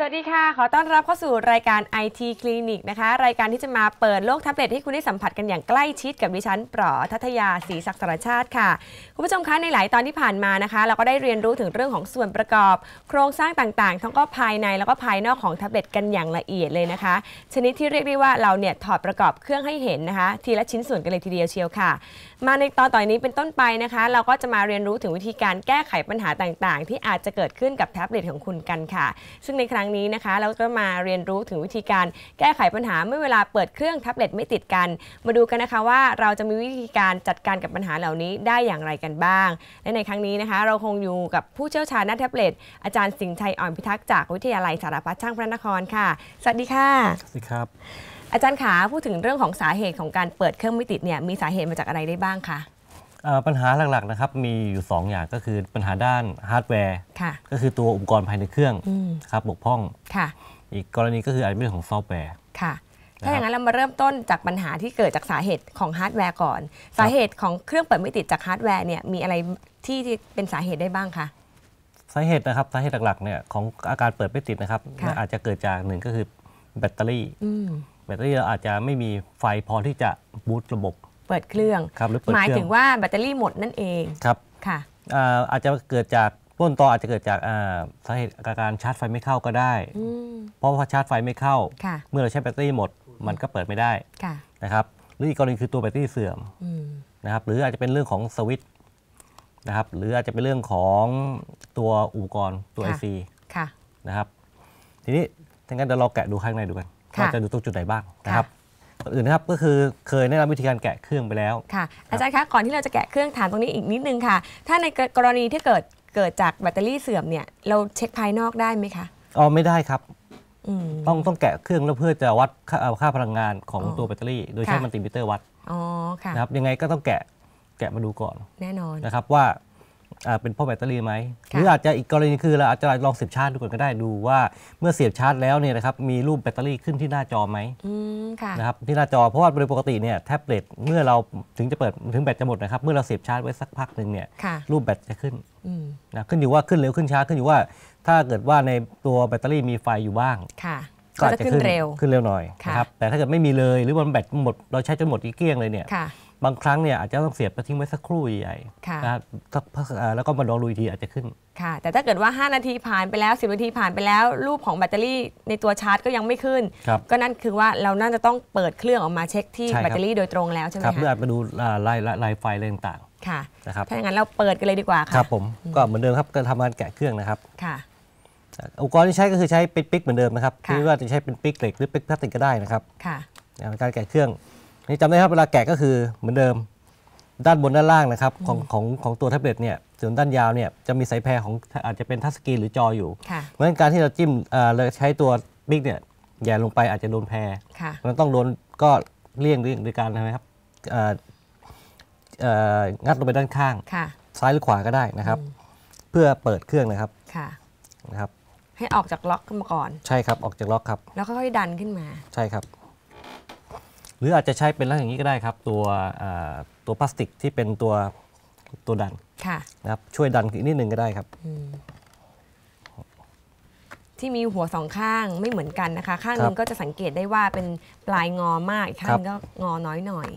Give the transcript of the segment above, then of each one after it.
สวัสดีค่ะ ขอต้อนรับเข้าสู่รายการ IT คลินิกนะคะรายการที่จะมาเปิดโลกแท็บเล็ตให้คุณได้สัมผัสกันอย่างใกล้ชิดกับดิฉันปรอทัตยาศรีศักดิ์สรชาติค่ะ คุณผู้ชมคะในหลายตอนที่ผ่านมานะคะ เราก็ได้เรียนรู้ถึงเรื่องของส่วนประกอบ โครงสร้างต่างๆ ทั้งก็ภายในแล้วก็ภายนอกของแท็บเล็ตกันอย่างละเอียดเลยนะคะ ชนิดที่เรียกได้ว่าเราเนี่ยถอดประกอบเครื่องให้เห็นนะคะ ทีละชิ้นส่วนกันเลยทีเดียวเชียวค่ะมาในตอนต่อนี้เป็นต้นไปนะคะ เราก็จะมาเรียนรู้ถึงวิธีการแก้ไขปัญหาต่างๆ ที่อาจจะเกิดขึ้นกับแท็บเล็ตของคุณกันค่ะ ซึ่งในครั้งนี้นะคะ เราจะมาเรียนรู้ถึงวิธีการแก้ไขปัญหาเมื่อเวลาเปิดเครื่องแท็บเล็ตไม่ติดกัน มาดูกันนะคะว่าเราจะมีวิธีการจัดการกับปัญหาเหล่านี้ได้อย่างไรกันบ้างและในครั้งนี้นะคะ เราคงอยู่กับผู้เชี่ยวชาญด้านแท็บเล็ตอาจารย์สิงห์ชัยอ่อนพิทักษ์จากวิทยาลัยสารพัดช่างพระนครค่ะ สวัสดีค่ะสวัสดีครับอาจารย์ขาพูดถึงเรื่องของสาเหตุของการเปิดเครื่องไม่ติดเนี่ยมีสาเหตุมาจากอะไรได้บ้างคะปัญหาหลักๆนะครับ มีอยู่2ออย่างก็คือปัญหาด้านฮาร์ดแวร์ก็คือตัวอุปกรณ์ภายในเครื่องครับบกพร่องอีกกรณีก็คืออาจจะเป็นเรื่องของซอฟต์แวร์ค่ะถ้าอย่างนั้นเรามาเริ่มต้นจากปัญหาที่เกิดจากสาเหตุของฮาร์ดแวร์ก่อน สาเหตุของเครื่องเปิดไม่ติดจากฮาร์ดแวร์เนี่ยมีอะไรที่เป็นสาเหตุได้บ้างคะสาเหตุนะครับสาเหตุหลักๆเนี่ยของอาการเปิดไม่ติดนะครับ อาจจะเกิดจากหนึ่งก็คือแบตเตอรี่แบตเตอรี่เราอาจจะไม่มีไฟพอที่จะบูตระบบเปิดเครื่องครับหรือเปิดเครื่องหมายถึงว่าแบตเตอรี่หมดนั่นเองครับค่ะอาจจะเกิดจากต้นตออาจจะเกิดจากสาเหตุการชาร์จไฟไม่เข้าก็ได้เพราะพอชาร์จไฟไม่เข้าเมื่อเราใช้แบตเตอรี่หมดมันก็เปิดไม่ได้นะครับ หรืออีกกรณีคือตัวแบตเตอรี่เสื่อมนะครับหรืออาจจะเป็นเรื่องของสวิตช์นะครับหรืออาจจะเป็นเรื่องของตัวอุปกรณ์ตัวไอซีนะครับ ทีนี้ทั้งนั้นเดี๋ยวเราแกะดูข้างในดูกันเราจะดูตรงจุดไหนบ้างนะครับอื่นนะครับก็คือเคยแนะนำวิธีการแกะเครื่องไปแล้วค่ะอาจารย์คะก่อนที่เราจะแกะเครื่องถามตรงนี้อีกนิดนึงค่ะ ถ้าในกรณีที่เกิดเกิดจากแบตเตอรี่เสื่อมเนี่ย เราเช็คภายนอกได้ไหมคะอ๋อไม่ได้ครับต้องต้องแกะเครื่องแล้วเพื่อจะวัดค่าพลังงานของตัวแบตเตอรี่ โดยใช้มัลติมิเตอร์วัดอ๋อค่ะนะครับยังไงก็ต้องแกะแกะมาดูก่อนแน่นอนนะครับว่าเป็นพ่อแบตเตอรี่ไหมหรืออาจจะอีกกรณีคือเราอาจจะลองเสียบชาร์จดูก่อนก็ได้ดูว่าเมื่อเสียบชาร์จแล้วเนี่ยนะครับมีรูปแบตเตอรี่ขึ้นที่หน้าจอไหมนะครับที่หน้าจอเพราะว่าโดยปกติเนี่ยแท็บเล็ตเมื่อเราถึงจะเปิดถึงแบตจะหมดนะครับเมื่อเราเสียบชาร์จไว้สักพักหนึ่งเนี่ยรูปแบตจะขึ้นนะขึ้นอยู่ว่าขึ้นเร็วขึ้นช้าขึ้นอยู่ว่า ถ้าเกิดว่าในตัวแบตเตอรี่มีไฟอยู่บ้างก็จะขึ้นเร็วขึ้นเร็วหน่อยนะครับแต่ถ้าเกิดไม่มีเลยหรือว่าแบตหมด เราใช้จนหมดอีเกี้ยงเลยเนี่ยบางครั้งเนี่ยอาจจะต้องเสียบไปทิ้งไว้สักครู่ใหญ่นะคัแล้วก็มาลองดูอีกทีอาจจะขึ้นค่ะ แต่ถ้าเกิดว่า 5 นาทีผ่านไปแล้ว10นาทีผ่านไปแล้วรูปของแบตเตอรี่ในตัวชาร์จก็ยังไม่ขึ้น ก็นั่นคือว่าเราน่าจะต้องเปิดเครื่องออกมาเช็คที่แบตเตอรี่โดยตรงแล้วใช่ไหมคะเพื่อมาดูลายลายไฟอะไรต่างๆค่ะนะครับถ้าอย่างนั้นเราเปิดกันเลยดีกว่าครับผมก็เหมือนเดิมครับการทำการแกะเครื่องนะครับค่ะอุปกรณ์ที่ใช้ก็คือใช้เป็นปิ๊กเหมือนเดิมนะครับที่ว่าจะใช้เป็นปิ๊กเหล็กหรือปิ๊กพลาสติกก็ได้นะครับค่ะการแกะเครื่องนี่จำได้ครับเวลาแกะก็คือเหมือนเดิมด้านบนด้านล่างนะครับ ของของของตัวแท็บเล็ตเนี่ยส่วนด้านยาวเนี่ยจะมีสายแพรของอาจจะเป็นทัชสกรีนหรือจออยู่เพราะฉะนั้นการที่เราจิ้มเราใช้ตัวบิ๊กเนี่ยแย่ลงไปอาจจะโดนแพรมันต้องโดนก็เลี่ยงโดยการใช่ไหมครับงัดลงไปด้านข้างซ้ายหรือขวาก็ได้นะครับ เพื่อเปิดเครื่องนะครับนะครับให้ออกจากล็อกขึ้นมาก่อนใช่ครับออกจากล็อกครับแล้วค่อยดันขึ้นมาใช่ครับหรืออาจจะใช้เป็นลักษณะอย่างนี้ก็ได้ครับ ตัวตัวพลาสติกที่เป็นตัวตัวดันนะครับช่วยดันอีกนิดนึงก็ได้ครับที่มีหัวสองข้างไม่เหมือนกันนะคะ ข้างนึงก็จะสังเกตได้ว่าเป็นปลายงอมากข้างก็งอน้อยหน่อย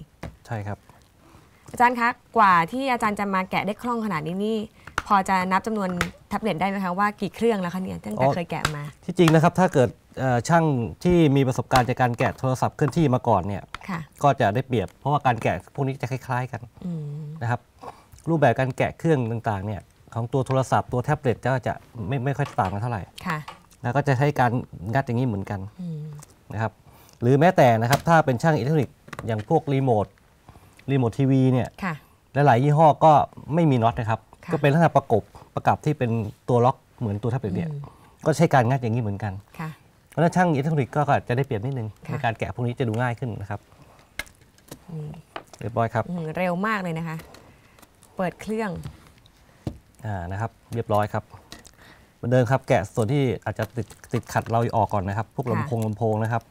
ใช่ครับ อาจารย์คะกว่าที่อาจารย์จะมาแกะได้คล่องขนาดนี้นี่พอจะนับจำนวนแท็บเล็ตได้ไหมคะว่ากี่เครื่องแล้วคะเนี่ยตั้งแต่เคยแกะมาที่จริงนะครับถ้าเกิดช่างที่มีประสบการณ์จากการแกะโทรศัพท์เคลื่อนที่มาก่อนเนี่ยก็จะได้เปรียบ เพราะว่าการแกะพวกนี้จะคล้าย ๆกันนะครับ รูปแบบการแกะเครื่องต่างๆเนี่ยของตัวโทรศัพท์ตัวแท็บเล็ตก็จะไม่ไม่ค่อยต่างกันเท่าไหร่ แล้วก็จะใช้การงัดอย่างนี้เหมือนกันนะครับ หรือแม้แต่นะครับถ้าเป็นช่างอิเล็กทรอนิกส์อย่างพวกรีโมทรีโมททีวีเนี่ยหลายยี่ห้อก็ไม่มีน็อตนะครับ ก็เป็นลักษณะประกบประกับที่เป็นตัวล็อกเหมือนตัวแท็บเล็ตเนี่ย ก็ใช้การงัดอย่างนี้เหมือนกันเพราะนั้นช่างอิเล็กทรอนิกส์ก็อาจจะได้เปรียบนิดนึงในการแกะพวกนี้จะดูง่ายขึ้นนะครับเรียบร้อยครับเร็วมากเลยนะคะ เปิดเครื่อง อ่านะครับ เรียบร้อยครับเหมือนเดิมครับ แกะส่วนที่อาจจะติดติดขัดเราออกก่อนนะครับ พวกลำโพงลำโพงนะครับ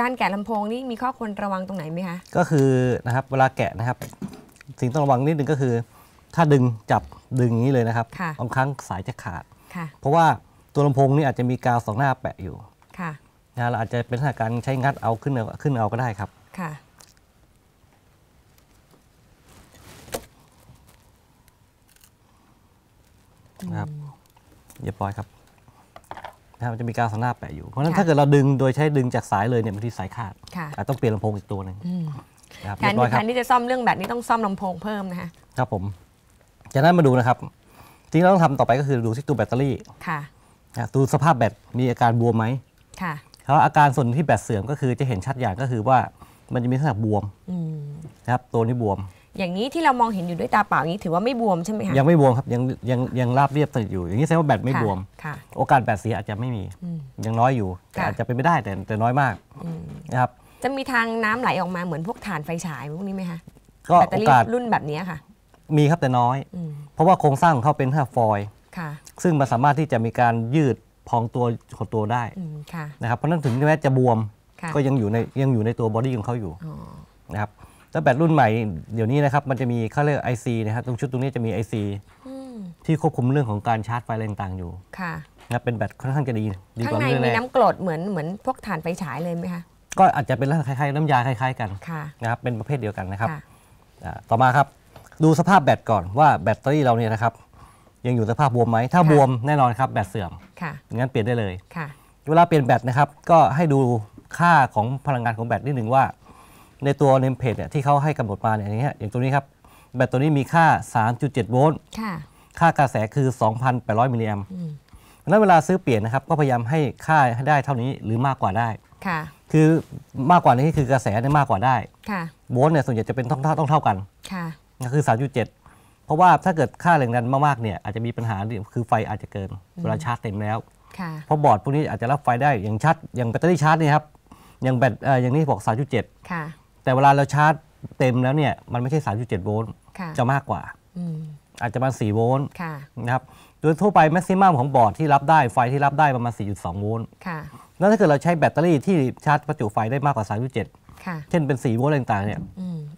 การแกะลำโพงนี่มีข้อควรระวังตรงไหนไหมคะก็คือนะครับ เวลาแกะนะครับสิ่งต้องระวังนิดนึงก็คือถ้าดึงจับดึงอย่างนี้เลยนะครับบางครั้งสายจะขาดเพราะว่าตัวลำโพงนี่อาจจะมีกาวสองหน้าแปะอยู่ ค่ะนะเราอาจจะเป็นสถานการใช้งัดเอาขึ้นเอาขึ้นเอาก็ได้ครับค่ะนะครับอย่าปล่อยครับนะครับมันจะมีกาวสองหน้าแปะอยู่ เพราะฉะนั้นถ้าเกิดเราดึงโดยใช้ดึงจากสายเลยเนี่ยบางทีสายขาดค่ะอาจต้องเปลี่ยนลำโพงอีกตัวหนึ่งนแทีน้การที่จะซ่อมเรื่องแบบนี้ต้องซ่อมลำโพงเพิ่มนะคะครับผมจากนั้นมาดูนะครับริงที่เราต้องทำต่อไปก็คือดูที่ตัวแบตเตอรี่ค่ะดูสภาพแบตมีอาการบวมไหมค่ะพราะอาการส่วนที่แบตเสื่อมก็คือจะเห็นชัดอย่างก็คือว่ามันจะมีลักษณะบวมนะครับตัวนี้บวม อย่างนี้ที่เรามองเห็นอยู่ด้วยตาเปล่านี้ถือว่าไม่บวมใช่ไหมคะยังไม่บวมครับยังยังยังราบเรียบสนิทอยู่อย่างนี้แสดงว่าแบตไม่บวมโอกาสแบตเสียอาจจะไม่มียังน้อยอยู่แต่อาจจะเป็นไม่ได้แต่แต่น้อยมากนะครับ จะมีทางน้ำไหลออกมาเหมือนพวกถ่านไฟฉายพวกนี้ไหมคะก็โอกาสรุ่นแบบนี้ค่ะมีครับแต่น้อย เพราะว่าโครงสร้างของเขาเป็นห้าฟอยล์ซึ่งมันสามารถที่จะมีการยืดพองตัวของตัวได้นะครับเพราะนั้นถึงแม้จะบวมก็ยังอยู่ในยังอยู่ในตัวบอดี้ของเขาอยู่นะครับแล้วแบตรุ่นใหม่เดี๋ยวนี้นะครับมันจะมีเขาเรียกไอซีนะครับตรงชุดตรงนี้จะมีไอซีที่ควบคุมเรื่องของการชาร์จไฟแรงต่างๆอยู่ค่ะนะเป็นแบตค่อนข้างจะดีดีกว่าเรื่องแข้างในมีน้ำกรดเหมือนเหมือนพวกถ่านไฟฉายเลยไหมคะ ก็อาจจะเป็นคล้ายๆน้ำยาคล้ายๆกันนะครับเป็นประเภทเดียวกันนะครับต่อมาครับดูสภาพแบตก่อนว่าแบตเตอรี่เราเนี่ยนะครับ ยังอยู่สภาพบวมไหมถ้าบวมแน่นอนครับแบตเสื่อมค่ะงั้นเปลี่ยนได้เลยค่ะ เวลาเปลี่ยนแบตนะครับ ก็ให้ดูค่าของพลังงานของแบตนิดหนึ่งว่า ในตัวเนมเพลตเนี่ยที่เขาให้กำหนดมาเนี่ยอย่างเงี้ยอย่างตัวนี้ครับแบตตัวนี้มีค่า 3.7โวลต์ค่ะ ค่ากระแสคือ 2,800มิลลิแอมป์แั้นเวลาซื้อเปลี่ยนนะครับ ก็พยายามให้ค่าให้ได้เท่านี้หรือมากกว่าได้ค่ะ คือมากกว่านี้คือกระแสได้มากกว่าได้ค่ะโวลต์เนี่ยส่วนใหญ่จะเป็นต้องเท่าต้องเท่ากันค่ะก็คือ 3.7 เพราะว่าถ้าเกิดค่าแรงดันมากๆ เนี่ยอาจจะมีปัญหาคือไฟอาจจะเกินเวลาชาร์จเต็มแล้วเพราะบอร์ดพวกนี้อาจจะรับไฟได้อย่างชาร์จอย่างแบตเตอรี่ชาร์จเนี่ยครับอย่างแบตอย่างนี้บอก 3.7แต่เวลาเราชาร์จเต็มแล้วเนี่ยมันไม่ใช่ 3.7 โวลต์จะมากกว่า อาจจะประมาณ4โวลต์นะครับโดยทั่วไปแม็กซิมัมของบอร์ดที่รับได้ไฟที่รับได้ประมาณ 4.2 โวลต์แล้วถ้าเกิดเราใช้แบตเตอรี่ที่ชาร์จประจุไฟได้มากกว่า 3.7เช่นเป็น 4 โวลต์ต่างๆเนี่ย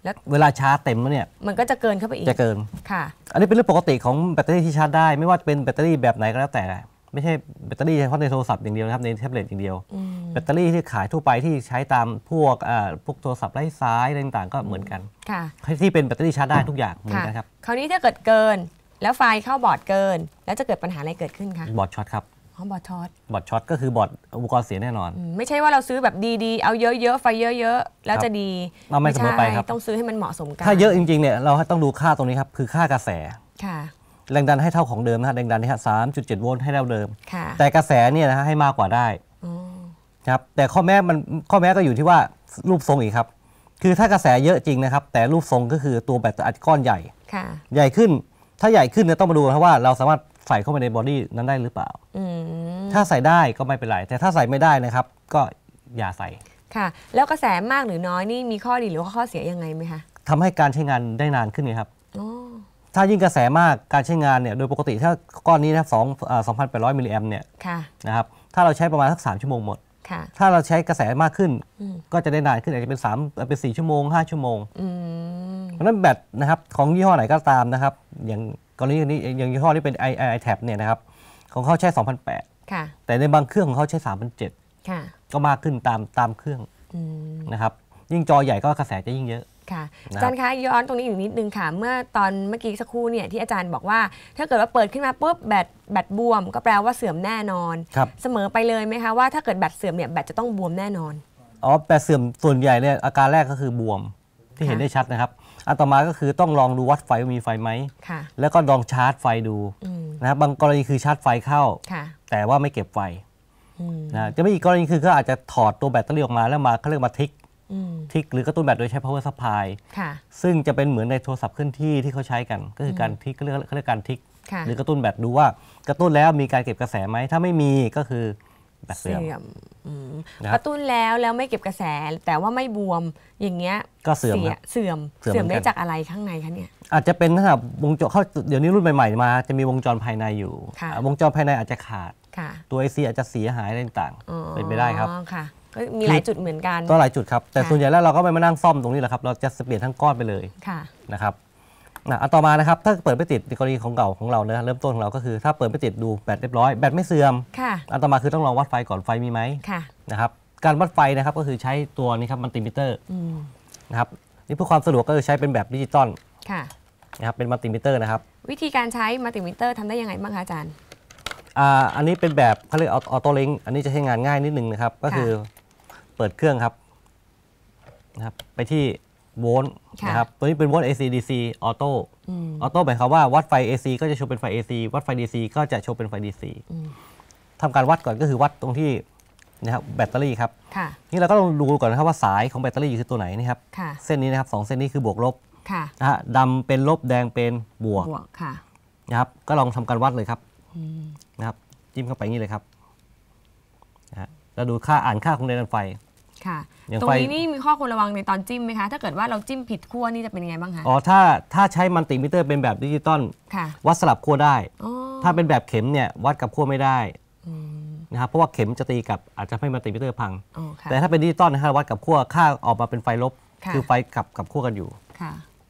แล้วเวลาชาร์จเต็มแล้วเนี่ยมันก็จะเกินเข้าไปอีกจะเกินค่ะ อันนี้เป็นเรื่องปกติของแบตเตอรี่ที่ชาร์จได้ไม่ว่าจะเป็นแบตเตอรี่แบบไหนก็แล้วแต่ไม่ใช่แบตเตอรี่เฉพาะในโทรศัพท์อย่างเดียวนะครับในแท็บเล็ตอย่างเดียว แบตเตอรี่ที่ขายทั่วไปที่ใช้ตามพวกพวกโทรศัพท์ไร้สายอะไรต่างๆก็เหมือนกันค่ะที่เป็นแบตเตอรี่ชาร์จได้ทุกอย่างเหมือนกันครับคราวนี้ถ้าเกิดเกิน แล้วไฟเข้าบอร์ดเกินแล้วจะเกิดปัญหาอะไรเกิดขึ้นคะบอร์ดช็อตครับองบอดช็อตบอดช็อต ก็คือบอดอุปกรณ์เสียแน่นอน ไม่ใช่ว่าเราซื้อแบบดีๆ เอาเยอะๆ ไฟเยอะๆ แล้วจะดีเราไม่เสมอไปครับต้องซื้อให้มันเหมาะสมกัน ถ้าเยอะจริง ๆเนี่ยเราต้องดูค่าตรงนี้ครับคือค่ากระแสค่ะแรงดันให้เท่าของเดิมนะฮะแรงดันนี่ฮะสามจุดเจ็ดโวลต์ให้เท่าเดิมแต่กระแสเนี่ยนะฮะให้มากกว่าได้ครับแต่ข้อแม้มันข้อแม้ก็อยู่ที่ว่ารูปทรงอีกครับ คือถ้ากระแสเยอะจริงนะครับ แต่รูปทรงก็คือตัวแบตอัดก้อนใหญ่ใหญ่ขึ้นถ้าใหญ่ขึ้นเนี่ยต้องมาดูนะว่าเราสามารถใส่เข้าไปในบอดี้นั้นได้หรือเปล่าอถ้าใส่ได้ก็ไม่เป็นไร แต่ถ้าใส่ไม่ได้นะครับ ก็อย่าใส่ ค่ะ แล้วกระแสมากหรือน้อยนี่มีข้อดีหรือข้อเสียยังไงไหมคะทำให้การใช้งานได้นานขึ้นครับถ้ายิ่งกระแสมากการใช้งานเนี่ยโดยปกติถ้าก้อนนี้นะครับสองสองพันแปดร้อยมิลลิแอมเนี่ยนะครับ ถ้าเราใช้ประมาณสักสามชั่วโมงหมดถ้าเราใช้กระแสมากขึ้นก็จะได้นานขึ้นอาจจะเป็น 3 เป็น 4 ชั่วโมง 5 ชั่วโมง เพราะนั้นแบตนะครับของยี่ห้อไหนก็ตามนะครับ อย่างกรณีนี้อย่างยี่ห้อที่เป็น i แท็บเนี่ยนะครับของเขาใช้2008ค่ะแต่ในบางเครื่องของเขาใช้3ามพันเก็มากขึ้นตามตามเครื่องนะครับ ยิ่งจอใหญ่ก็กระแสจะยิ่งเยอะค่ะอาจารย์คะย้อนตรงนี้อีกนิดนึงค่ะเมื่อตอนเมื่อกี้สักครู่เนี่ยที่อาจารย์บอกว่าถ้าเกิดว่าเปิดขึ้นมาปุ๊บแบตแบตบวมก็แปลว่าเสื่อมแน่นอนครับเสมอไปเลยไหมคะว่าถ้าเกิดแบตเสื่อมเนี่ยแบตจะต้องบวมแน่นอนอ๋อแบตเสื่อมส่วนใหญ่เนี่ยอาการแรกก็คือบวมที่เห็นได้ชัดนะครับอันต่อมาก็คือต้องลองดูวัดไฟว่ามีไฟไหมแล้วก็ลองชาร์จไฟดูนะครับบางกรณีคือชาร์จไฟเข้าแต่ว่าไม่เก็บไฟนะจะไม่อีกกรณีคือก็อาจจะถอดตัวแบตเตอรี่ออกมาแล้วมาเขาเรียกมาทิกทิกหรือกระตุ้นแบตโดยใช้ power supply ซึ่งจะเป็นเหมือนในโทรศัพท์เคลื่อนที่ที่เขาใช้กัน ก็คือการทิกเรียกเขาเรียกการทิกหรือกระตุ้นแบตดูว่า กระตุ้นแล้วมีการเก็บกระแสไหม ถ้าไม่มีก็คือแบตเสื่อมกระตุ้นแล้วแล้วไม่เก็บกระแส แต่ว่าไม่บวมอย่างเงี้ยก็เสื่อมเสื่อมเสื่อมได้จากอะไรข้างในคะเนี่ยอาจจะเป็นถ้าวงจรเข้าเดี๋ยวนี้รุ่นใหม่ๆมาจะมีวงจรภายในอยู่ วงจรภายในอาจจะขาดตัวซีอาจจะเสียหายอะไรต่างเป็นไปได้ครับก็มีหลายจุดเหมือนกัน ก็หลายจุดครับ แต่ส่วนใหญ่แล้วเราก็ไปมานั่งซ่อมตรงนี้แหละครับ เราจะเปลี่ยนทั้งก้อนไปเลยนะครับนะอันต่อมานะครับถ้าเปิดไม่ติดในกรณีของเก่าของเราเนะเริ่มต้นของเราก็คือถ้าเปิดไม่ติดดูแบตเรียบร้อย แบตไม่เสื่อม อันต่อมาคือต้องลองวัดไฟก่อนไฟมีไหมนะครับ การวัดไฟนะครับก็คือใช้ตัวนี้ครับมัลติมิเตอร์นะครับ นี่เพื่อความสะดวกก็คือใช้เป็นแบบดิจิตอลนะครับ เป็นมัลติมิเตอร์นะครับ วิธีการใช้มัลติมิเตอร์ทำได้ยังไงบ้างคะอาจารย์อันนี้เป็นแบบเขาเรียกออโต้ลิงอันนี้จะใช้งานง่ายนิดนึงนะครับก็คือเปิดเครื่องครับนะครับไปที่โวลต์นะครับตัวนี้เป็นโวลต์ AC DC ออโต้ออโต้หมายความว่าวัดไฟ AC ก็จะโชว์เป็นไฟ AC วัดไฟ DC ก็จะโชว์เป็นไฟ DC ทำการวัดก่อนก็คือวัดตรงที่นะครับแบตเตอรี่ครับนี่เราก็ต้องดูก่อนนะครับว่าสายของแบตเตอรี่อยู่ที่ตัวไหนนะครับเส้นนี้นะครับสองเส้นนี้คือบวกลบนะฮะดำเป็นลบแดงเป็นบวกนะครับ ก็ลองทำการวัดเลยครับนะครับจิ้มเข้าไปงี้เลยครับนะแล้วดูค่าอ่านค่าของแรงดันไฟ ค่ะตรงนี้นี่มีข้อควรระวังในตอนจิ้มไหมคะ ถ้าเกิดว่าเราจิ้มผิดขั้วนี่จะเป็นยังไงบ้างคะอ๋อถ้าถ้าใช้มันติมิเตอร์เป็นแบบดิจิตอลวัดสลับขั้วได้ถ้าเป็นแบบเข็มเนี่ย วัดกับขั้วไม่ได้นะครับเพราะว่าเข็มจะตีกับอาจจะให้มันติมิเตอร์พังแต่ถ้าเป็นดิจิตอลนะฮะวัดกับขั้วค่าออกมาเป็นไฟลบ คือไฟกับกับขั้วกันอยู่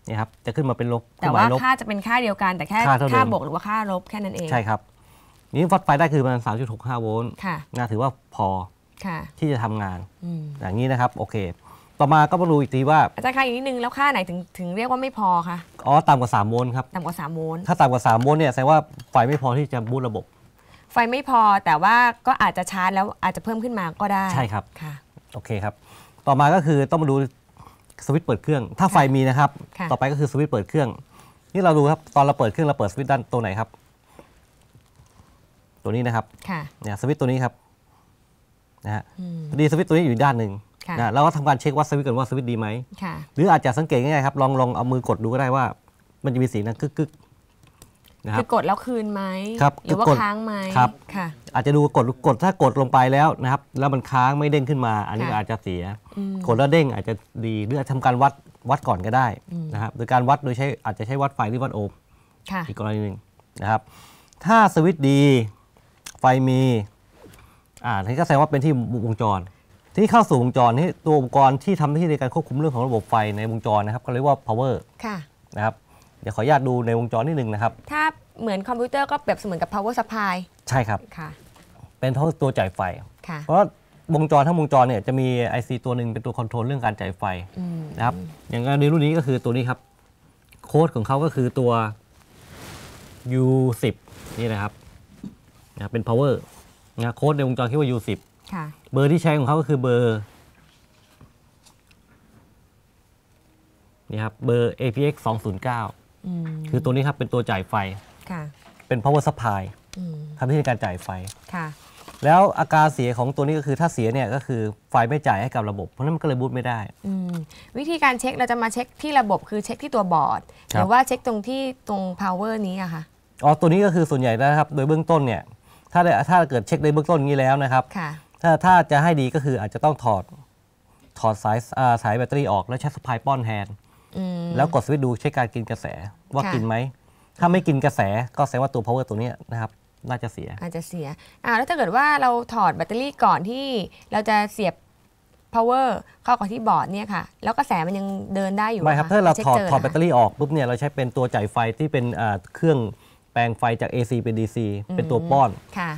นี่ครับ จะขึ้นมาเป็นลบ แต่ว่าค่าจะเป็นค่าเดียวกัน แต่แค่ค่าบวกหรือว่าค่าลบแค่นั้นเองใช่ครับนี่วัดไฟได้คือประมาณ 3.65 โวลต์นะถือว่าพอที่จะทำงานอย่างนี้นะครับ โอเค ต่อมาก็มาดูอีกทีว่าอาจารย์คะอีกนิดนึงแล้วค่าไหนถึงถึงเรียกว่าไม่พอคะ อ๋อ ต่ำกว่า 3 โวลต์ครับ ต่ำกว่า 3 โวลต์ ถ้าต่ำกว่า 3 โวลต์เนี่ย แสดงว่าไฟไม่พอที่จะบูตระบบไฟไม่พอ แต่ว่าก็อาจจะชาร์จแล้วอาจจะเพิ่มขึ้นมาก็ได้ ใช่ครับ ค่ะ โอเคครับ ต่อมาก็คือต้องมาดูสวิตช์เปิดเครื่อง ถ้าไฟมีนะครับ ต่อไปก็คือสวิตช์เปิดเครื่อง นี่เราดูครับตอนเราเปิดเครื่องเราเปิดสวิตช์ด้านตัวไหนครับตัวนี้นะครับเนี่ยสวิตตัวนี้ครับ นะฮะ ดีสวิตตัวนี้อยู่ด้านหนึ่งนะเราก็ทำการเช็คว่าสวิตกันว่าสวิตดีไหมหรืออาจจะสังเกตง่ายๆครับลองลองเอามือกดดูก็ได้ว่า มันจะมีสีนั้นกึกกึกนะครับกดแล้วคืนไหม ครับหรือว่าค้างไหมครับ ค่ะ อาจจะดูกดกดถ้ากดลงไปแล้วนะครับ แล้วมันค้างไม่เด้งขึ้นมา อันนี้อาจจะเสีย กดแล้วเด้งอาจจะดีหรือทำการวัดวัดก่อนก็ได้นะครับ โดยการวัดโดยใช้อาจจะใช้วัดไฟหรือวัดโอห์มอีกกรณีหนึ่งนะครับ ถ้าสวิตดีไฟมี อ่านี่ก็แสดงว่าเป็นที่วงจร ที่เข้าสู่วงจรนี่ตัวอุปกรณ์ ที่ทำหน้าที่ในการควบคุมเรื่องของระบบไฟในวงจรนะครับ ก็เรียกว่า power ค่ะ นะครับ เดี๋ยวขออนุญาตดูในวงจรนิดนึงนะครับ ถ้าเหมือนคอมพิวเตอร์ก็แบบเสมือนกับ power supply ใช่ครับ ค่ะ เป็นตัวจ่ายไฟ ค่ะ เพราะวงจรทั้งวงจรเนี่ยจะมี IC ตัวหนึ่งเป็นตัวคอนโทรลเรื่องการจ่ายไฟ นะครับ อย่างในรุ่นนี้ก็คือตัวนี้ครับ โค้ดของเขาก็คือตัว U10 นี่นะครับะเป็น power นะโค้ดในวงจรคิดว่า U10 เบอร์ที่ใช้ของเขาก็คือเบอร์นี่ครับ เบอร์ APX 209คือตัวนี้ครับ เป็นตัวจ่ายไฟ เป็น power supply ทำห้ที่ในการจ่ายไฟ แล้วอาการเสียของตัวนี้ก็คือถ้าเสียเนี่ยก็คือไฟไม่จ่ายให้กับระบบ เพราะนั้นมันก็เลยบูตไม่ได้ วิธีการเช็คเราจะมาเช็คที่ระบบคือเช็คที่ตัวบอร์ดหรือว่าเช็คตรงที่ตรง power นี้อะค่ะอ๋อ ตัวนี้ก็คือส่วนใหญ่นะครับ โดยเบื้องต้นเนี่ยถ้าถ้าเกิดเช็คในเบื้องต้นนี้แล้วนะครับถ้าถ้าจะให้ดีก็คืออาจจะต้องถอดถอดสายสายแบตเตอรี่ออกแล้วใช้สปายป้อนแทนแล้วกดสวิตช์ดูใช้การกินกระแสว่ากินไหม ถ้าไม่กินกระแสก็แสดงว่าตัว power ตัวนี้นะครับ น่าจะเสียอาจจะเสียอ่าแล้วถ้าเกิดว่าเราถอดแบตเตอรี่ก่อนที่เราจะเสียบ power เข้ากับที่บอร์ด เนี่ยค่ะ แล้วกระแสมันยังเดินได้อยู่ไหมครับถ้าเราถอดถอดแบตเตอรี่ออกปุ๊บเนี่ยเราใช้เป็นตัวจ่ายไฟที่เป็นเครื่องแปลงไฟจาก AC เป็น DC เป็นตัวป้อน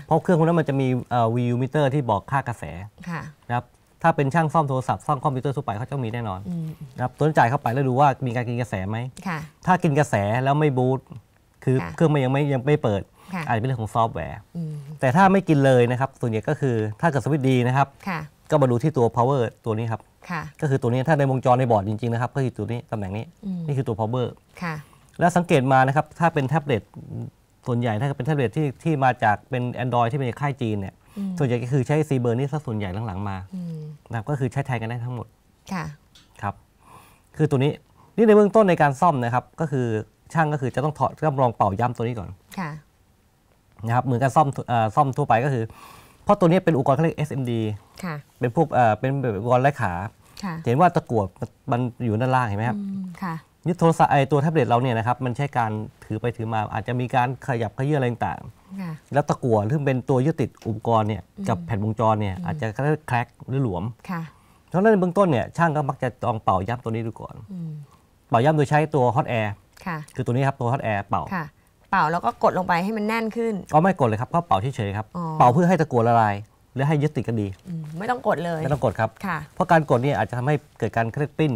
เพราะเครื่องพวกนั้นมันจะมีวิวมิเตอร์ที่บอกค่ากระแสะนะครับถ้าเป็นช่างซ่อมโทรศัพท์ ซ่อมคอมพิวเตอร์ทั่วไปเขาจะมีแน่นอนนะครับต้นจ่ายเข้าไปแล้วดูว่ามีการกินกระแสไหมถ้ากินกระแสแล้วไม่บูตคือเครื่องมันยังไม่ยังไม่เปิด อาจจะเป็นเรื่องของซอฟต์แวร์แต่ถ้าไม่กินเลยนะครับส่วนใหญ่ก็คือถ้าเกิดสวิตช์ดีนะครับก็มาดูที่ตัว power ตัวนี้ครับก็คือตัวนี้ถ้าในวงจรในบอร์ดจริงๆนะครับก็คือตัวนี้ตำแหน่งนี้นี่คือตัว power ค่ะแล้วสังเกตมานะครับ ถ้าเป็นแท็บเล็ตส่วนใหญ่ถ้าเป็นแท็บเล็ตที่ที่มาจากเป็น Android ที่เป็นค่ายจีนเนี่ย ส่วนใหญ่ก็คือใช้ซีเบอร์นี่ซะส่วนใหญ่หลังๆมานะครับก็คือใช้แทนกันได้ทั้งหมด ค่ะ ครับ คือตัวนี้ นี่ในเบื้องต้นในการซ่อมนะครับ ก็คือช่างก็คือจะต้องถอดต้องลองเป่าย่ำตัวนี้ก่อนค่ะนะครับเหมือนการซ่อมซ่อมทั่วไปก็คือ เพราะตัวนี้เป็นอุปกรณ์เขาเรียก SMD ค่ะ เป็นพวกเป็นอุปกรณ์ไร้ขาเห็นว่าตะกั่วมันอยู่ด้านล่างเห็นไหมครับค่ะนี่โทรศัพท์ไอตัวแท็บเล็ตเราเนี่ยนะครับมันใช้การถือไปถือมา อาจจะมีการขยับขยื่นอะไรต่างๆแล้วตะกั่วซึ่งเป็นตัวยึดติดอุปกรณ์เนี่ยกับแผ่นวงจรเนี่ยอาจจะแคลกหรือหลวมเพราะฉะนั้นในเบื้องต้นเนี่ยช่างก็มักจะลองเป่าย่ำตัวนี้ดูก่อนเป่าย่ำโดยใช้ตัวฮอตแอร์คือตัวนี้ครับ ตัวฮอตแอร์เป่าเป่าแล้วก็กดลงไปให้มันแน่นขึ้นอ๋อไม่กดเลยครับก็เป่าเฉยๆครับเป่าเพื่อให้ตะกั่วละลายหรือให้ยึดติดกันดีไม่ต้องกดเลยไม่ต้องกดครับ เพราะการกดเนี่ยอาจจะทำให้เกิดการเครียดปิ้น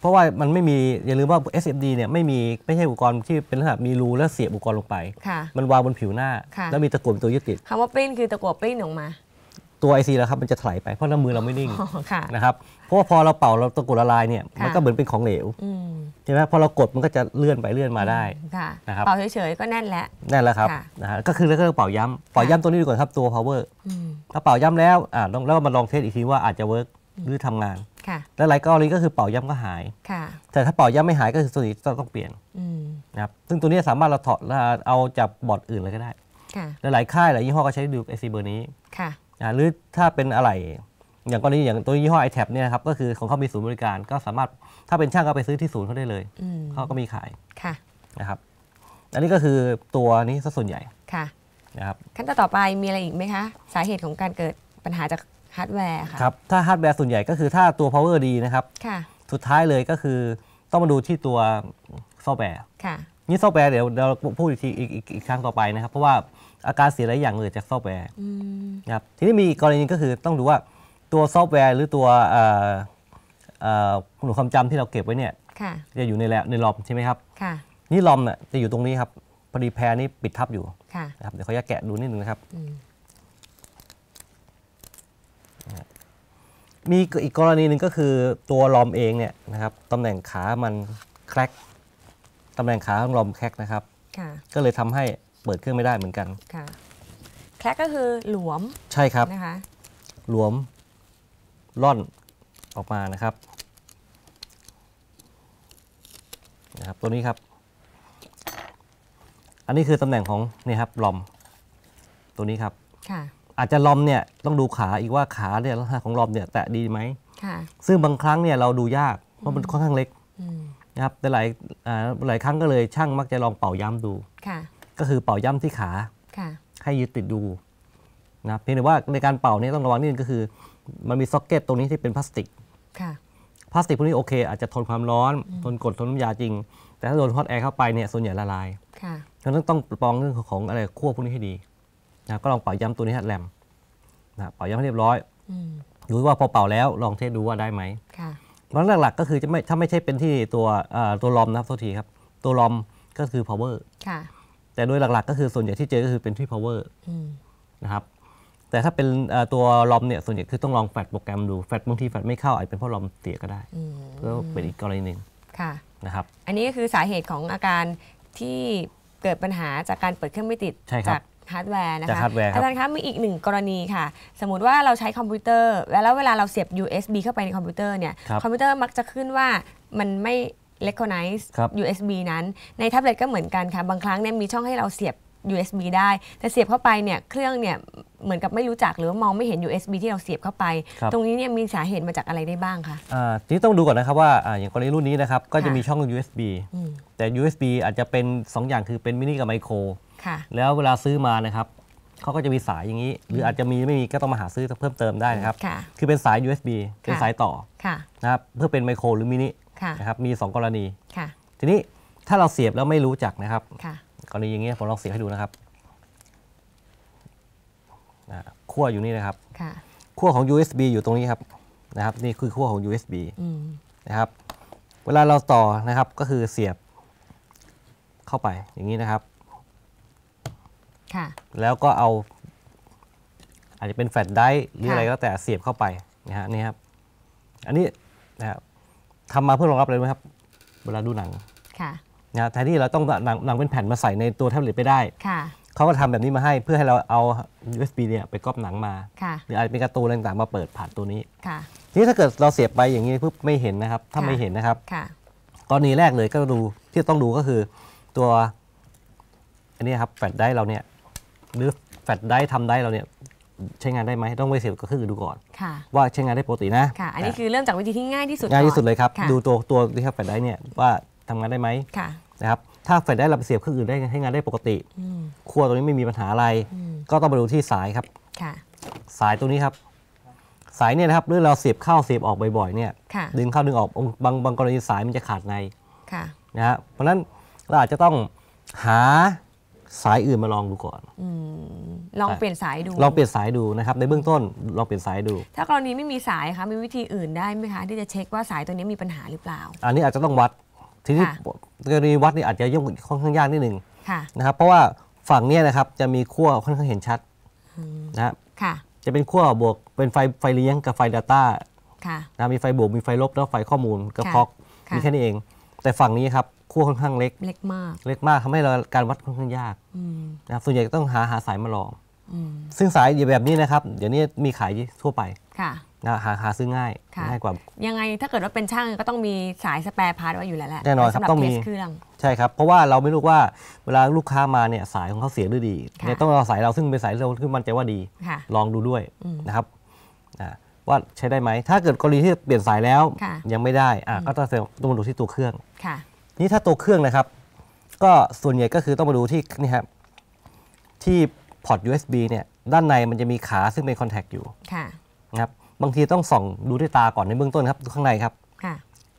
เพราะว่ามันไม่มีอย่าลืมว่า SFD เนี่ยไม่มีไม่ใช่อุปกรณ์ที่เป็นลักษณะมีรูแล้วเสียบอุปกรณ์ลงไปมันวางบนผิวหน้าแล้วมีตะกั่วเป็นตัวยึดติดคำว่าปลิ้นคือตะกั่วปลิ้นออกมา ตัวไอซีแล้วครับมันจะถลายไปเพราะน้ำมือเราไม่นิ่งนะครับเพราะว่าพอเราเป่าเราตะกวละลายเนี่ยมันก็เหมือนเป็นของเหลวใช่ไหมพอเรากดมันก็จะเลื่อนไปเลื่อนมาได้นะครับเป่าเฉยๆก็แน่นแล้วแน่นแล้วครับนะฮะก็คือแล้วก็เป่าย้ำเป่าย้ำตัวนี้ดีกว่าครับตัว power ถ้าเป่าย้ำแล้วอ่าแล้วมาลองเทสอีกทีว่าอาจจะเวิร์กหรือทำงานและไรก็อรีก็คือเป่าย่ำก็หายแต่ถ้าเป่าย่ำไม่หายก็คือส่วนนี้ต้องเปลี่ยนนะครับ ซึ่งตัวนี้สามารถเราถอดเอาจากบอร์ดอื่นเลยก็ได้และหลายค่ายหลายยี่ห้อก็ใช้ดูไอซีเบอร์นี้หรือถ้าเป็นอะไร อย่างกรณีอย่างตัวยี่ห้อไแท็บเนี่ยครับก็คือของเขามีศูนย์บริการก็สามารถถ้าเป็นช่างก็ไปซื้อที่ศูนย์เขาได้เลยเขาก็มีขายนะครับ อันนี้ก็คือตัวนี้ส่วนใหญ่ค่ะนะครับขั้นตอนต่อไปมีอะไรอีกไหมคะสาเหตุของการเกิดปัญหาจากฮาร์ดแวร์ค่ะครับ ถ้าฮาร์ดแวร์ส่วนใหญ่ก็คือถ้าตัว power ดีนะครับค่ะสุดท้ายเลยก็คือต้องมาดูที่ตัวซอฟต์แวร์ค่ะนี่ซอฟต์แวร์เดี๋ยวเราพูดอีกทีอีกอีกครั้งต่อไปนะครับ เพราะว่าอาการเสียหลายอย่างเลยจากซอฟต์แวร์ครับทีนี้มีกรณีก็คือต้องดูว่าตัวซอฟต์แวร์ หรือตัวหน่วยความจำที่เราเก็บไว้เนี่ยจะอยู่ในแลในลอมใช่ไหมครับนี่ลอมเนี่ยจะอยู่ตรงนี้ครับพอดีแพรนี่ปิดทับอยู่ะครับเดี๋ยวเขาจะแกะดูนิดนึงนะครับมีอีกกรณีหนึ่งก็คือตัวลอมเองเนี่ยนะครับตำแหน่งขามันแคร็กตำแหน่งขาของลอมแคร็กนะครับก็เลยทำให้เปิดเครื่องไม่ได้เหมือนกันแคร็กก็คือหลวมใช่ครับนะคะหลวมล่อนออกมานะครับนะครับ ตัวนี้ครับ อันนี้คือตำแหน่งของนี่ครับลอมตัวนี้ครับค่ะอาจจะลอมเนี่ยต้องดูขาอีกว่าขาเนี่ยลักษณะของลอมเนี่ยแตะดีไหมค่ะซึ่งบางครั้งเนี่ยเราดูยากเพราะมันค่อนข้างเล็กนะครับแต่หลายหลายครั้งก็เลยช่างมักจะลองเป่าย้ำดู ค่ะ ก็คือเป่าย้ำที่ขา ค่ะ ให้ยึดติดดูนะ เพียงแต่ว่าในการเป่าเนี่ยต้องระวังนิดนึงก็คือ มันมีซ็อกเก็ตตรงนี้ที่เป็นพลาสติก ค่ะ พลาสติกพวกนี้โอเค อาจจะทนความร้อน ทนกด ทนน้ำยาจริง แต่ถ้าโดนฮอตแอร์เข้าไปเนี่ย ส่วนใหญ่ละลายคฉะนั้นต้องปรองเรื่องของอะไรขั้วพวกนี้ให้ดีนะก็ลองเป่าย้ำตัวนี้ฮะแรมนะเป่าย้ำให้เรียบร้อยดูว่าพอเป่าแล้วลองเทสดูว่าได้ไหมมันหลักๆ ก็คือจะไม่ถ้าไม่ใช่เป็นที่ตัวตัวลอมนะครับโทษทีครับ ตัวลอมก็คือ power แต่โดยหลักๆ ก็คือส่วนใหญ่ที่เจอก็คือเป็นที่ power นะครับ แต่ถ้าเป็นตัวลอมเนี่ยส่วนใหญ่คือต้องลองแฟดโปรแกรมดูแฟดบางทีแฟดไม่เข้าอาจเป็นเพราะลอมเสียก็ได้ก็เป็นอีกกรณีหนึ่งนะครับ อันนี้ก็คือสาเหตุของอาการที่เกิดปัญหาจากการเปิดเครื่องไม่ติดจากฮาร์ดแวร์นะคะอาจารย์คะมีอีกหนึ่งกรณีค่ะ สมมติว่าเราใช้คอมพิวเตอร์ แล้วเวลาเราเสียบ USB เข้าไปในคอมพิวเตอร์เนี่ย คอมพิวเตอร์มักจะขึ้นว่า มันไม่ recognize USB นั้นในแท็บเล็ตก็เหมือนกันค่ะ บางครั้งเนี่ยมีช่องให้เราเสียบ USB ได้ แต่เสียบเข้าไปเนี่ยเครื่องเนี่ยเหมือนกับไม่รู้จัก หรือมองไม่เห็น USB ที่เราเสียบเข้าไป ตรงนี้เนี่ยมีสาเหตุมาจากอะไรได้บ้างคะอ่าทีนี้ต้องดูก่อนนะครับว่าอ่าอย่างกรณีรุ่นนี้นะครับก็จะมีช่อง USB แต่ USB อาจจะเป็น 2 อย่างคือเป็นมินิกับไมโครแล้วเวลาซื้อมานะครับเขาก็จะมีสายอย่างนี้หรืออาจจะมีไม่มีก็ต้องมาหาซื้อเพิ่มเติมได้นะครับคือเป็นสาย USB เป็นสายต่อนะครับ เพื่อเป็นไมโคร หรือมินินะครับ มี 2 กรณีทีนี้ถ้าเราเสียบแล้วไม่รู้จักนะครับกรณีอย่างนี้ผมลองเสียบให้ดูนะครับขั้วอยู่นี่นะครับขั้วของ USB อยู่ตรงนี้ครับ นะครับ นี่คือขั้วของ USB นะครับ เวลาเราต่อนะครับก็คือเสียบ เข้าไปอย่างนี้นะครับแล้วก็เอาอาจจะเป็นแฟลชไดร์หรืออะไรก็แต่เสียบเข้าไปนะฮะนี่ครับอันนี้นะครับทำมาเพื่อรองรับเลยไหมครับ เวลาดูหนังนะแทนที่เราต้องหนังหนังเป็นแผ่นมาใส่ในตัวแท็บเล็ตไปได้เขาก็ทำแบบนี้มาให้เพื่อให้เราเอา USB เนี่ยไปก๊อปหนังมาหรืออาจจะเป็นการ์ตูนต่างๆมาเปิดผ่านตัวนี้่ะนี่ถ้าเกิดเราเสียบไปอย่างนี้ปุ๊บไม่เห็นนะครับถ้าไม่เห็นนะครับกรณีแรกเลยก็ดูที่ต้องดูก็คือตัว อันนี้ครับแฟลชได้เราเนี่ยหรือแฟลชได้ทำได้เราเนี่ยใช้งานได้ไหมต้องไปเสียก็คือดูก่อนว่าใช้งานได้ปกตินะ ค่ะอันนี้คือเริ่มจากวิธีที่ง่ายที่สุด ง่ายที่สุดเลยครับ ดูตัวตัวที่ครับแฟลชได้เนี่ยว่าทำงานได้ไหมค่ะนะครับ ถ้าแฟลชได้เราไปเสียบเครื่องอื่นได้ให้งานได้ปกติขั้วตัวนี้ไม่มีปัญหาอะไร ก็ต้องมาดูที่สายครับค่ะ สายตัวนี้ครับ สายเนี่ยนะครับเมื่อเราเสียบเข้าเสียบออกบ่อยๆเนี่ยดึงเข้าดึงออกบางบางกรณีสายมันจะขาดในนะฮะเพราะนั้นเราอาจจะต้องหาสายอื่นมาลองดูก่อน ลองเปลี่ยนสายดูลองเปลี่ยนสายดูนะครับ ในเบื้องต้นลองเปลี่ยนสายดู ถ้ากรณีไม่มีสายคะมีวิธีอื่นได้ไหมคะ ที่จะเช็คว่าสายตัวนี้มีปัญหาหรือเปล่า อันนี้อาจจะต้องวัดทีนี้กรณีวัดนี่อาจจะยุ่งค่อนข้างยากนิดนึงนะครับเพราะว่าฝั่งนี้นะครับ จะมีขั้วค่อนข้างเห็นชัดนะครับจะเป็นขั้วบวกเป็นไฟไฟเลี้ยงกับไฟ Data นะมีไฟบวกมีไฟลบแล้วไฟข้อมูลกับพอก มีแค่นี้เอง แต่ฝั่งนี้ครับั้วค่อนข้างเล็ก เล็กมาก เล็กมากทำให้เราการวัดค่อนข้างยากนะครับส่วนใหญ่ต้องหาหาสายมาลอง ซึ่งสายแบบนี้นะครับ เดี๋ยวนี้มีขายทั่วไป ค่ะ หาหาซื้อง่ายง่ายกว่า ยังไงถ้าเกิดว่าเป็นช่างก็ต้องมีสายสแปร์พาร์ตไว้อยู่แล้วแหละแน่นอนครับต้องมีเครื่องใช่ครับ เพราะว่าเราไม่รู้ว่าเวลาลูกค้ามาเนี่ยสายของเขาเสียหรือดีเนี่ยต้องเอาสายเราซึ่งเป็นสายเราึ้นมันใจว่าดี ลองดูด้วยนะครับว่าใช้ได้ไหม ถ้าเกิดกรณีที่เปลี่ยนสายแล้ว ยังไม่ได้ก็ต้องต้องดูที่ตัวเครื่องนี้ถ้าตัวเครื่องนะครับ ก็ส่วนใหญ่ก็คือต้องมาดูที่นี่ครับที่พอร์ต USB เนี่ย ด้านในมันจะมีขาซึ่งเป็นคอนแทคอยู่นะครับบางทีต้องส่องดูด้วยตาก่อนในเบื้องต้นครับข้างในครับ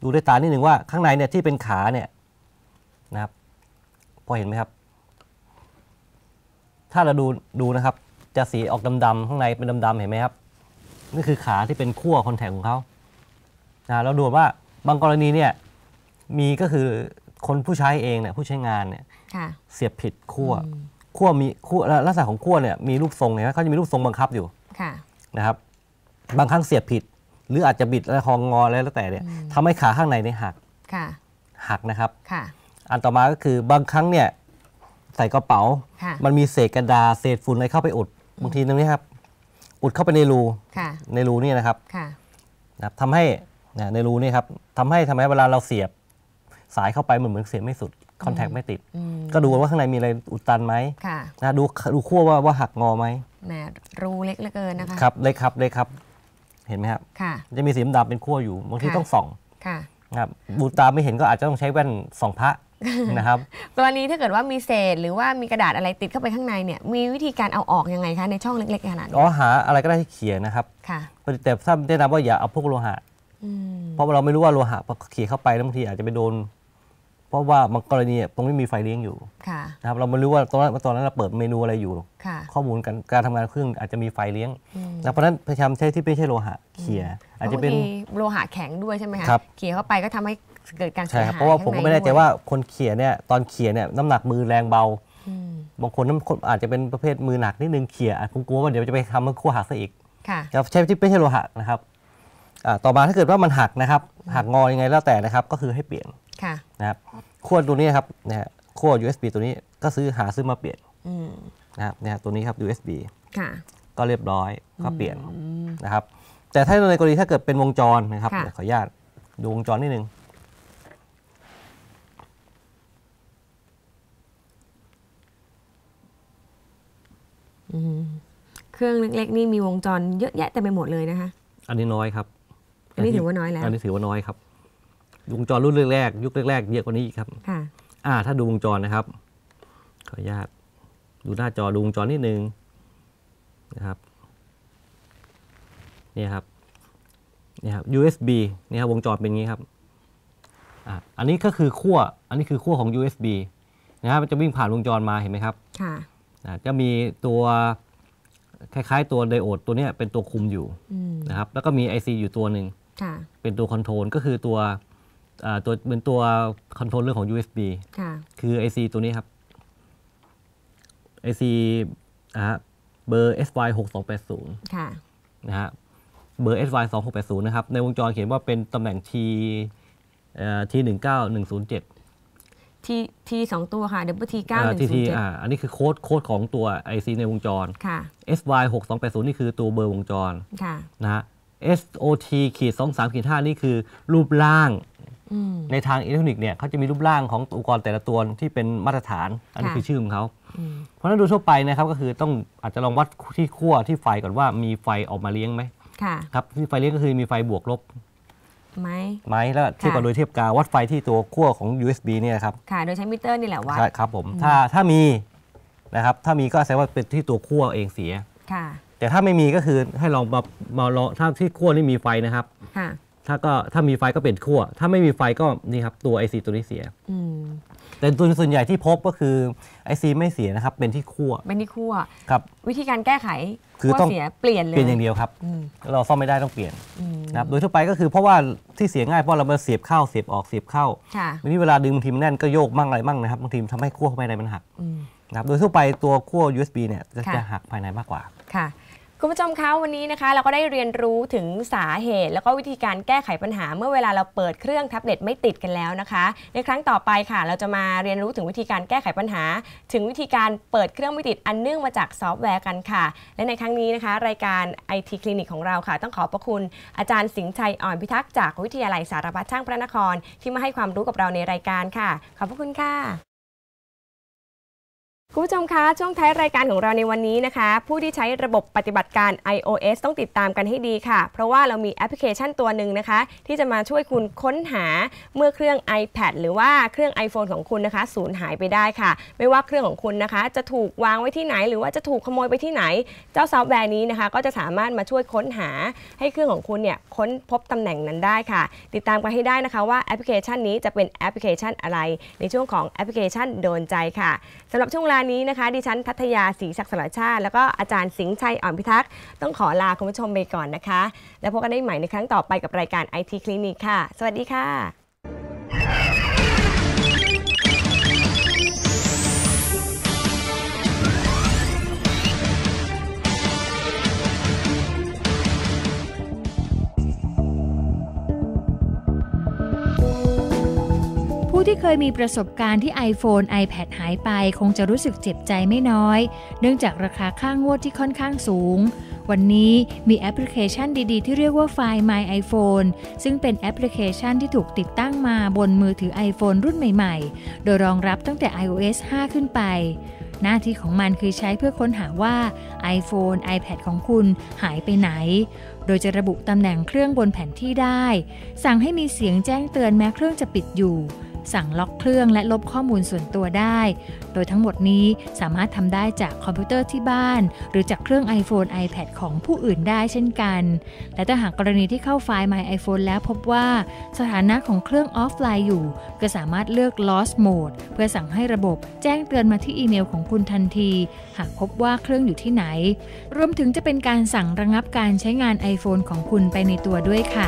ดูด้วยตานิดหนึ่งว่าข้างในเนี่ยที่เป็นขาเนี่ยนะครับ พอเห็นไหมครับ ถ้าเราดูดูนะครับ จะสีออกดำๆข้างในเป็นดำๆเห็นไหมครับนี่คือขาที่เป็นขั้วคอนแทคของเขานะเราดูว่าบางกรณีเนี่ยมีก็คือคนผู้ใช้เองเนี่ยผู้ใช้งานเนี่ยเสียบผิดขั้วขั้วมีขั้วลักษณะของขั้วเนี่ยมีรูปทรงเนี่ยเขาจะมีรูปทรงบังคับอยู่ะนะครับ บางครั้งเสียบผิด หรืออาจจะบิดและคองงอแล้วแต่เนี่ยทำให้ขาข้างในเนี่ยหักหักนะครับอันต่อมาก็คือบางครั้งเนี่ย ใส่กระเป๋ามันมีเศษกระดาษเศษฝุ่นอะไรเข้าไปอุดบางทีตรงนี้ครับอุดเข้าไปในรูในรูนี่นะครับทำให้ในรูนี่ครับทำให้ทำให้เวลาเราเสียบสายเข้าไปมอนเหมือนเสียไม่สุดคอนแทคไม่ติด ก็ดูว่าข้างในมีอะไรอุดตันไหมนะดูดูขั้วว่าว่าหักงอไหมแหมรูเล็กเหลือเกินนะคะครับเล็กครับเล็กครับ เห็นไหมครับ จะมีสีดำเป็นขั้วอยู่บางทีต้องส่องครับบูตาไม่เห็นก็อาจจะต้องใช้แว่น ส่องพระนะครับกรณีถ้าเกิดว่ามีเศษหรือว่ามีกระดาษอะไรติดเข้าไปข้างในเนี่ยมีวิธีการเอาออกยังไงคะในช่องเล็กๆขนาดนี้อ๋อหาอะไรก็ได้ที่เขียนนะครับค่ะแต่ถ้าได้นับว่าอย่าเอาพวกโลหะเพราะเราไม่รู้ว่าโลหะเขียเข้าไปบางทีอาจจะไปโดนเพราะว่าบางกรณีตรงนี้มีไฟเลี้ยงอยู่นะครับเราไม่รู้ว่าตอนนั้นตอนนั้นเราเปิดเมนูอะไรอยู่ข้อมูลการการทำงานเครื่องอาจจะมีไฟเลี้ยงนะเพราะนั้นพยายามใช้ที่ไม่ใช่โลหะเขี่ยอาจจะเป็นโลหะแข็งด้วยใช่ไหมคะเขี่ยเข้าไปก็ทำให้เกิดการเสียหายเพราะว่าผมก็ไม่แน่ใจว่าคนเขี่ยเนี่ย ตอนเขี่ยเนี่ยน้ำหนักมือแรงเบาบางคนน้ำอาจจะเป็นประเภทมือหนักนิดนึงเขี่ยคงกลัวว่าเดี๋ยวจะไปทำมันขั้วหักซะอีกเราใช้ที่ไม่ใช่โลหะนะครับต่อมาถ้าเกิดว่ามันหักนะครับ หักงอยังไงแล้วแต่นะครับ ก็คือให้เปลี่ยนนะครับขั้วตัวนี้ครับ นะฮะขั้ว USB ตัวนี้ก็ซื้อหาซื้อมาเปลี่ยนนะครับ เนี่ยตัวนี้ครับ USB ก็เรียบร้อย ก็เปลี่ยนนะครับ แต่ถ้าในกรณีถ้าเกิดเป็นวงจรนะครับขออนุญาต ดูวงจรนิดนึงเครื่องเล็กๆ นี่มีวงจรเยอะแยะแต่ไปหมดเลยนะคะอันนี้น้อยครับ อันนี้ถือว่าน้อยแล้ว อันนี้ถือว่าน้อยครับวงจรรุ่นแรกๆยุคแรกๆเยอะกว่านี้อีกครับอ่า ถ้าดูวงจรนะครับขออนุญาตดูหน้าจอดูวงจรนิดนึงนะครับนี่ครับนี่ครับ USB นี่ครับ วงจรเป็นงี้ครับ อ่า อันนี้ก็คือขั้วอันนี้คือขั้วของ USB นะครับมันจะวิ่งผ่านวงจรมาเห็นไหมครับ ค่ะจะมีตัว คล้ายๆ ตัวไดโอดตัวนี้เป็นตัวคุมอยู่นะครับ แล้วก็มี IC อยู่ตัวหนึ่งเป็นตัวคอนโทรลก็คือตัวตัวเหมือนตัวคอนโทรลเรื่องของ USB คือ IC ตัวนี้ครับ IC นะฮะเบอร์ SY 6 2 8 0ค่ะนะฮะ เบอร์ SY 2 6 8 0นะครับ ในวงจรเขียนว่าเป็นตำแหน่ง T T 1 9 1 0 7 T T สองตัวค่ะ W T 9 1 0 7อ่าอันนี้คือโค้ดโค้ดของตัว IC ในวงจรค่ะ SY 6 2 8 0นี่คือตัวเบอร์วงจรค่ะนะฮะ SOT ขีด2 3ขีด5นี่คือรูปร่างในทางอิเล็กทรอนิกส์เนี่ยเขาจะมีรูปร่างของ อุปกรณ์แต่ละตัวที่เป็นมาตรฐานอันนี้คือชื่อของเขาเพราะนั้นโดยทั่วไปนะครับ ก็คือต้องอาจจะลองวัดที่ขั้วที่ไฟก่อนว่ามีไฟออกมาเลี้ยงไหมครับที่ไฟเลี้ยงก็คือมีไฟบวกลบไหมไหมแล้วเทียบกับโดยเทียบกาวัดไฟที่ตัวขั้วของ USB เนี่ยครับ ค่ะ โดยใช้มิเตอร์นี่แหละวัดครับผมถ้าถ้ามีนะครับ ถ้ามีก็แสดงว่าเป็นที่ตัวขั้วเองเสียค่ะ แต่ถ้าไม่มีก็คือให้ลองมามาลองถ้าที่ขั้วนี่มีไฟนะครับถ้าก็ถ้ามีไฟก็เปลี่ยนขั้ว ถ้าไม่มีไฟก็นี่ครับ ตัว IC ตัวนี้เสียแต่ตัวส่วนใหญ่ที่พบก็คือ IC ไม่เสียนะครับ เป็นที่ขั้ว เป็นที่ขั้ว ครับ วิธีการแก้ไขคือต้องเสียเปลี่ยนเลย เปลี่ยนอย่างเดียวครับเราซ่อมไม่ได้ต้องเปลี่ยนนะครับโดยทั่วไปก็คือเพราะว่าที่เสียง่ายเพราะเรามาเสียบเข้าเสียบออกเสียบเข้า ค่ะนี่เวลาดึงบางทีมแน่นก็โยกมั่งอะไรมั่งนะครับบางทีทำให้ขั้วภายในมันหักนะครับโดยทั่วไปตัวขั้ว USB เนี่ยจะหักภายในมากกว่า ค่ะคุณผู้ชมคะวันนี้นะคะ เราก็ได้เรียนรู้ถึงสาเหตุ แล้วก็วิธีการแก้ไขปัญหา เมื่อเวลาเราเปิดเครื่องแท็บเล็ตไม่ติดกันแล้วนะคะ ในครั้งต่อไปค่ะ เราจะมาเรียนรู้ถึงวิธีการแก้ไขปัญหา ถึงวิธีการเปิดเครื่องไม่ติดอันเนื่องมาจากซอฟต์แวร์กันค่ะและในครั้งนี้นะคะรายการ i ีคลินิกของเราค่ะต้องขอประคุณอาจารย์สิงห์ชัยอ่อนพิทักษ์ จากวิทยาลัยสารพัดช่างพระนคร ที่มาให้ความรู้กับเราในรายการค่ะขอบพระคุณค่ะผู้ชมคะช่วงท้ายรายการของเราในวันนี้นะคะ ผู้ที่ใช้ระบบปฏิบัติการ iOS ต้องติดตามกันให้ดีค่ะ เพราะว่าเรามีแอปพลิเคชันตัวหนึ่งนะคะ ที่จะมาช่วยคุณค้นหาเมื่อเครื่อง iPad หรือว่าเครื่อง iPhone ของคุณนะคะสูญหายไปได้ค่ะ ไม่ว่าเครื่องของคุณนะคะ จะถูกวางไว้ที่ไหน หรือว่าจะถูกขโมยไปที่ไหน เจ้าซอฟต์แวร์นี้นะคะก็จะสามารถมาช่วยค้นหาให้เครื่องของคุณเนี่ยค้นพบตำแหน่งนั้นได้ค่ะ ติดตามกันให้ได้นะคะ ว่าแอปพลิเคชันนี้จะเป็นแอปพลิเคชันอะไร ในช่วงของแอปพลิเคชันโดนใจค่ะสำหรับช่วงเวลานี้นะคะดิฉันพัทยาศรีศักดิ์สละชาติ แล้วก็อาจารย์สิงห์ชัยอ่อนพิทักษ์ต้องขอลาคุณผู้ชมไปก่อนนะคะแล้วพบกันได้ใหม่ในครั้งต่อไปกับรายการไอทีคลินิกค่ะ สวัสดีค่ะผู้ที่เคยมีประสบการณ์ที่ iPhone iPad หายไปคงจะรู้สึกเจ็บใจไม่น้อย เนื่องจากราคาค่างวดที่ค่อนข้างสูง วันนี้มีแอปพลิเคชันดีๆที่เรียกว่าไฟล์ My iPhone ซึ่งเป็นแอปพลิเคชันที่ถูกติดตั้งมาบนมือถือ iPhone รุ่นใหม่ ๆ โดยรองรับตั้งแต่ iOS 5 ขึ้นไป หน้าที่ของมันคือใช้เพื่อค้นหาว่า iPhone iPad ของคุณหายไปไหน โดยจะระบุตำแหน่งเครื่องบนแผนที่ได้ สั่งให้มีเสียงแจ้งเตือนแม้เครื่องจะปิดอยู่สั่งล็อกเครื่องและลบข้อมูลส่วนตัวได้ โดยทั้งหมดนี้สามารถทำได้จากคอมพิวเตอร์ที่บ้าน หรือจากเครื่อง iPhone iPad ของผู้อื่นได้เช่นกัน และถ้าหากกรณีที่เข้าไฟล์ My iPhone แล้วพบว่า สถานะของเครื่องออฟไลน์อยู่ ก็สามารถเลือก Lost Mode เพื่อสั่งให้ระบบแจ้งเตือนมาที่อีเมล ของคุณทันที หากพบว่าเครื่องอยู่ที่ไหน รวมถึงจะเป็นการสั่งระงับการใช้งาน iPhone ของคุณไปในตัวด้วยค่ะ